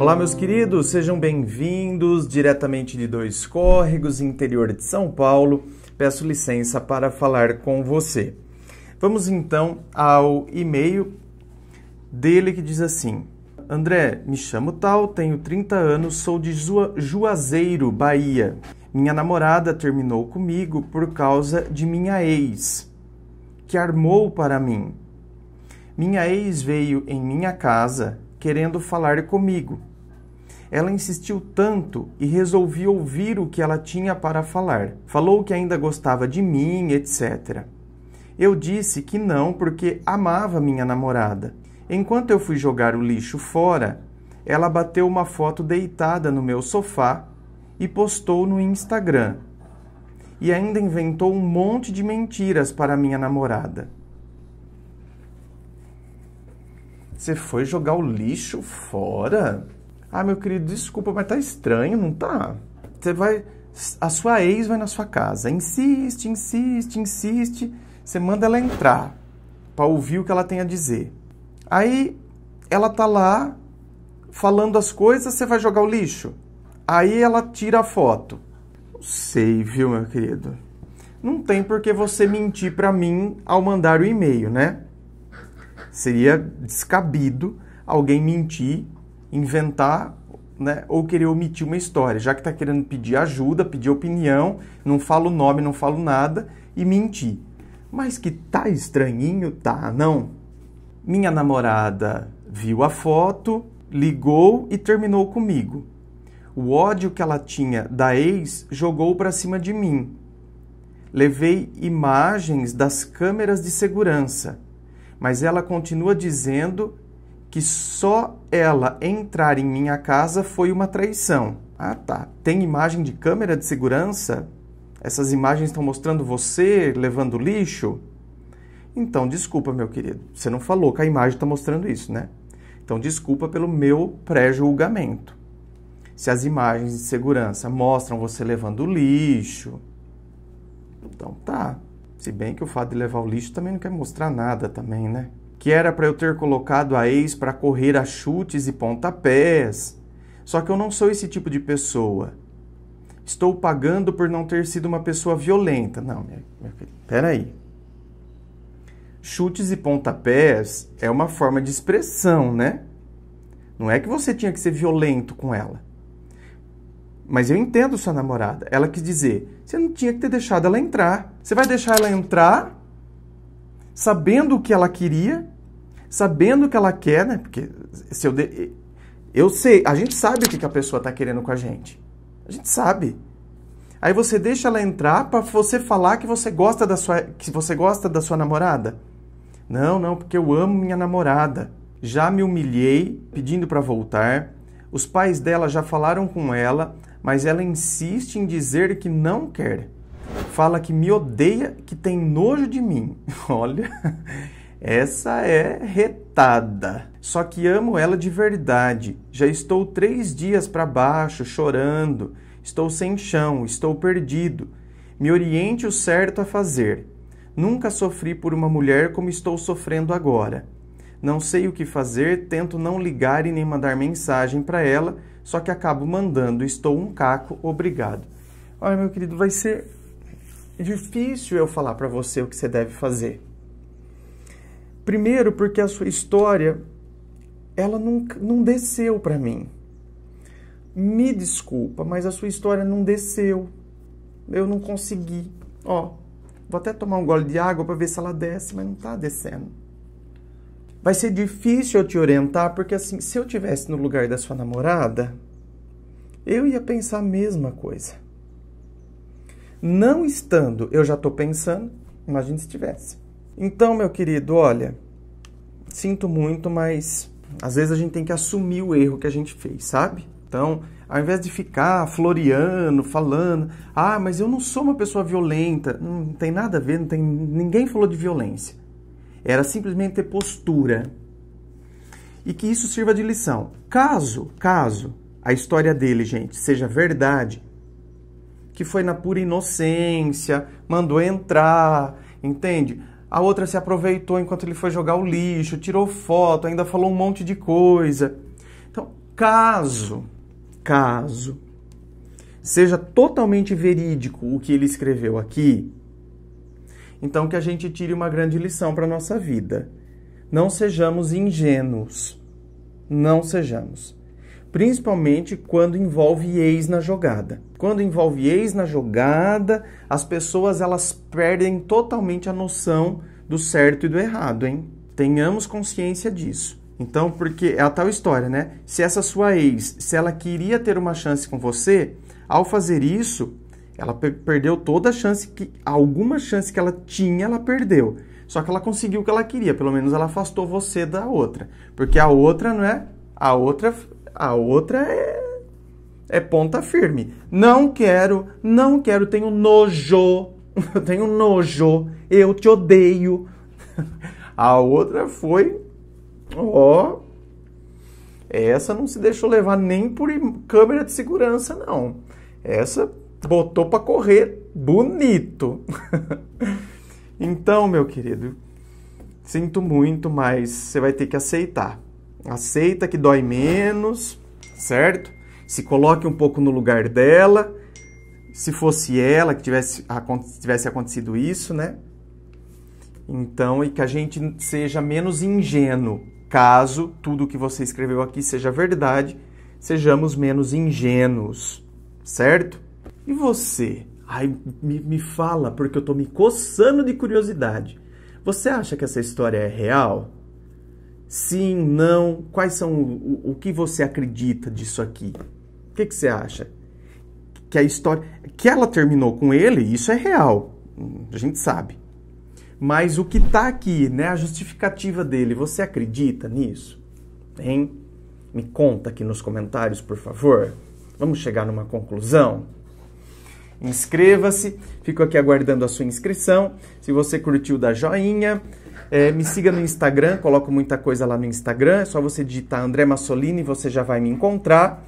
Olá, meus queridos, sejam bem-vindos diretamente de Dois Córregos, interior de São Paulo. Peço licença para falar com você. Vamos então ao e-mail dele que diz assim: André, me chamo Tal, tenho 30 anos, sou de Juazeiro, Bahia. Minha namorada terminou comigo por causa de minha ex, que armou para mim. Minha ex veio em minha casa querendo falar comigo ela insistiu tanto e resolvi ouvir o que ela tinha para falar. Falou que ainda gostava de mim, etc. Eu disse que não porque amava minha namorada. Enquanto eu fui jogar o lixo fora, ela bateu uma foto deitada no meu sofá e postou no Instagram. E ainda inventou um monte de mentiras para minha namorada. Você foi jogar o lixo fora? Ah, meu querido, desculpa, mas tá estranho, não tá? Você vai. A sua ex vai na sua casa, insiste, insiste, insiste. Você manda ela entrar para ouvir o que ela tem a dizer. Aí ela tá lá falando as coisas, você vai jogar o lixo. Aí ela tira a foto. Não sei, viu, meu querido? Não tem por que você mentir para mim ao mandar o e-mail, né? Seria descabido alguém mentir inventar né, ou querer omitir uma história, já que está querendo pedir ajuda, pedir opinião, não falo o nome, não falo nada e mentir. Mas que tá estranhinho, tá, não? Minha namorada viu a foto, ligou e terminou comigo. O ódio que ela tinha da ex jogou para cima de mim. Levei imagens das câmeras de segurança, mas ela continua dizendo que só ela entrar em minha casa foi uma traição. Ah, tá. Tem imagem de câmera de segurança? Essas imagens estão mostrando você levando lixo? Então, desculpa, meu querido. Você não falou que a imagem está mostrando isso, né? Então, desculpa pelo meu pré-julgamento. Se as imagens de segurança mostram você levando lixo. Então, tá. Se bem que o fato de levar o lixo também não quer mostrar nada, também, né? que era para eu ter colocado a ex para correr a chutes e pontapés. Só que eu não sou esse tipo de pessoa. Estou pagando por não ter sido uma pessoa violenta. Não, minha, minha filha, peraí. Chutes e pontapés é uma forma de expressão, né? Não é que você tinha que ser violento com ela. Mas eu entendo sua namorada. Ela quis dizer: você não tinha que ter deixado ela entrar. Você vai deixar ela entrar sabendo o que ela queria, sabendo o que ela quer, né? Porque se eu de... eu sei, a gente sabe o que a pessoa está querendo com a gente. A gente sabe. Aí você deixa ela entrar para você falar que você gosta da sua que você gosta da sua namorada. Não, não, porque eu amo minha namorada. Já me humilhei pedindo para voltar. Os pais dela já falaram com ela, mas ela insiste em dizer que não quer fala que me odeia, que tem nojo de mim. Olha, essa é retada. Só que amo ela de verdade. Já estou três dias para baixo, chorando. Estou sem chão, estou perdido. Me oriente o certo a fazer. Nunca sofri por uma mulher como estou sofrendo agora. Não sei o que fazer, tento não ligar e nem mandar mensagem para ela, só que acabo mandando. Estou um caco, obrigado. Olha, meu querido, vai ser é difícil eu falar para você o que você deve fazer. Primeiro, porque a sua história ela não, não desceu para mim. Me desculpa, mas a sua história não desceu. Eu não consegui. Ó, vou até tomar um gole de água para ver se ela desce, mas não está descendo. Vai ser difícil eu te orientar, porque assim, se eu tivesse no lugar da sua namorada, eu ia pensar a mesma coisa. Não estando, eu já estou pensando, Imagina se tivesse. Então, meu querido, olha, sinto muito, mas às vezes a gente tem que assumir o erro que a gente fez, sabe? Então, ao invés de ficar floreando, falando, ah, mas eu não sou uma pessoa violenta, não, não tem nada a ver, não tem, ninguém falou de violência. Era simplesmente ter postura. E que isso sirva de lição. Caso, caso a história dele, gente, seja verdade, que foi na pura inocência, mandou entrar, entende? A outra se aproveitou enquanto ele foi jogar o lixo, tirou foto, ainda falou um monte de coisa. Então, caso, caso seja totalmente verídico o que ele escreveu aqui, então que a gente tire uma grande lição para nossa vida. Não sejamos ingênuos. Não sejamos principalmente quando envolve ex na jogada. Quando envolve ex na jogada, as pessoas elas perdem totalmente a noção do certo e do errado, hein? Tenhamos consciência disso. Então, porque é a tal história, né? Se essa sua ex, se ela queria ter uma chance com você, ao fazer isso, ela perdeu toda a chance que alguma chance que ela tinha, ela perdeu. Só que ela conseguiu o que ela queria, pelo menos ela afastou você da outra, porque a outra, não é? A outra a outra é, é ponta firme. Não quero, não quero, tenho nojo. Eu tenho nojo. Eu te odeio. A outra foi, ó, essa não se deixou levar nem por câmera de segurança, não. Essa botou para correr bonito. então, meu querido, sinto muito, mas você vai ter que aceitar aceita que dói menos, certo? Se coloque um pouco no lugar dela. Se fosse ela que tivesse, tivesse acontecido isso, né? Então, e que a gente seja menos ingênuo, caso tudo que você escreveu aqui seja verdade, sejamos menos ingênuos, certo? E você? Ai, me, me fala, porque eu tô me coçando de curiosidade. Você acha que essa história é real? Sim, não, quais são o, o que você acredita disso aqui? O que, que você acha? Que a história. Que ela terminou com ele, isso é real. A gente sabe. Mas o que está aqui, né? A justificativa dele, você acredita nisso? Hein? Me conta aqui nos comentários, por favor. Vamos chegar numa conclusão? Inscreva-se, fico aqui aguardando a sua inscrição. Se você curtiu, dá joinha. É, me siga no Instagram, coloco muita coisa lá no Instagram. É só você digitar André Massolini, você já vai me encontrar.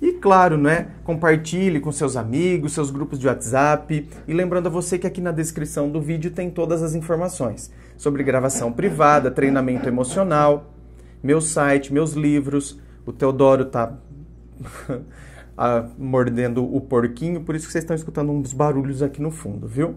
E claro, né? Compartilhe com seus amigos, seus grupos de WhatsApp. E lembrando a você que aqui na descrição do vídeo tem todas as informações sobre gravação privada, treinamento emocional, meu site, meus livros. O Teodoro tá mordendo o porquinho, por isso que vocês estão escutando uns barulhos aqui no fundo, viu?